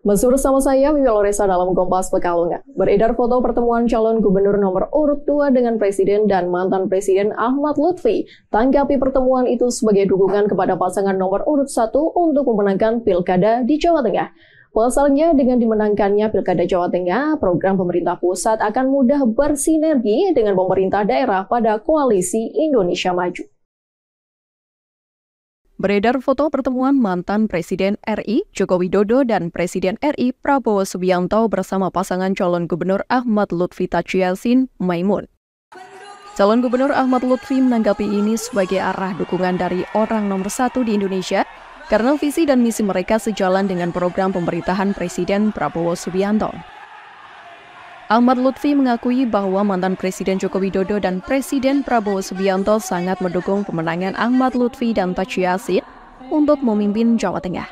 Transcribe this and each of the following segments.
Masih bersama saya, Mimi Loresa dalam Kompas Pekalongan. Beredar foto pertemuan calon gubernur nomor urut 2 dengan Presiden dan mantan Presiden Ahmad Lutfi. Tanggapi pertemuan itu sebagai dukungan kepada pasangan nomor urut 1 untuk memenangkan pilkada di Jawa Tengah. Pasalnya, dengan dimenangkannya Pilkada Jawa Tengah, program pemerintah pusat akan mudah bersinergi dengan pemerintah daerah pada Koalisi Indonesia Maju. Beredar foto pertemuan mantan Presiden RI Joko Widodo dan Presiden RI Prabowo Subianto bersama pasangan calon gubernur Ahmad Lutfi Tajiasin Maimun. Calon Gubernur Ahmad Lutfi menanggapi ini sebagai arah dukungan dari orang nomor satu di Indonesia karena visi dan misi mereka sejalan dengan program pemerintahan Presiden Prabowo Subianto. Ahmad Lutfi mengakui bahwa mantan Presiden Joko Widodo dan Presiden Prabowo Subianto sangat mendukung pemenangan Ahmad Lutfi dan Taj Yassin untuk memimpin Jawa Tengah.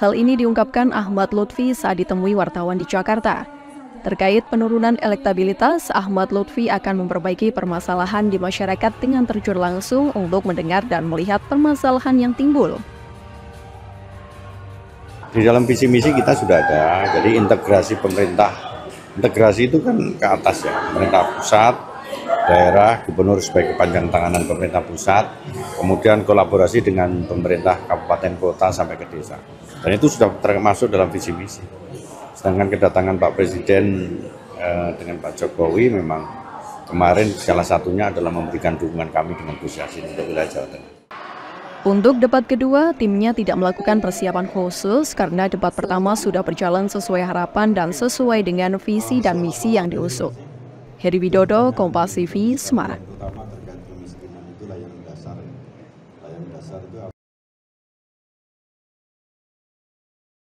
Hal ini diungkapkan Ahmad Lutfi saat ditemui wartawan di Jakarta. Terkait penurunan elektabilitas, Ahmad Lutfi akan memperbaiki permasalahan di masyarakat dengan terjun langsung untuk mendengar dan melihat permasalahan yang timbul. Di dalam visi misi kita sudah ada, jadi integrasi pemerintah integrasi itu kan ke atas ya pemerintah pusat daerah gubernur sebagai kepanjangan tanganan pemerintah pusat kemudian kolaborasi dengan pemerintah kabupaten kota sampai ke desa dan itu sudah termasuk dalam visi misi sedangkan kedatangan Pak Presiden eh, dengan Pak Jokowi memang kemarin salah satunya adalah memberikan dukungan kami dengan Gus untuk wilayah Jawa Tengah untuk debat kedua, timnya tidak melakukan persiapan khusus karena debat pertama sudah berjalan sesuai harapan dan sesuai dengan visi dan misi yang diusung. Heri Widodo, Kompas TV, Semarang.